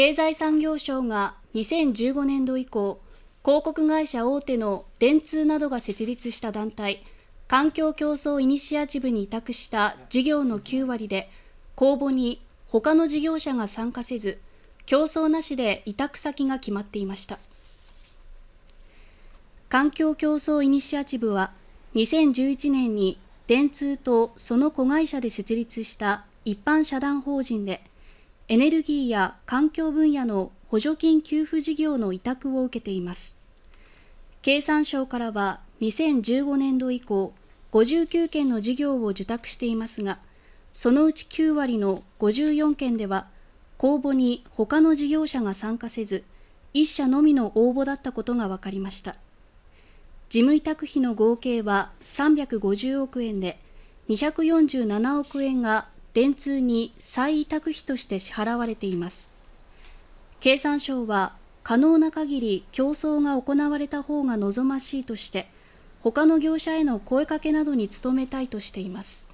経済産業省が2015年度以降広告会社大手の電通などが設立した団体環境競争イニシアチブに委託した事業の9割で公募に他の事業者が参加せず競争なしで委託先が決まっていました環境競争イニシアチブは2011年に電通とその子会社で設立した一般社団法人でエネルギーや環境分野の補助金給付事業の委託を受けています経産省からは2015年度以降59件の事業を受託していますがそのうち9割の54件では公募に他の事業者が参加せず1社のみの応募だったことが分かりました事務委託費の合計は350億円で247億円が電通に再委託費として支払われています経産省は可能な限り競争が行われた方が望ましいとして他の業者への声かけなどに努めたいとしています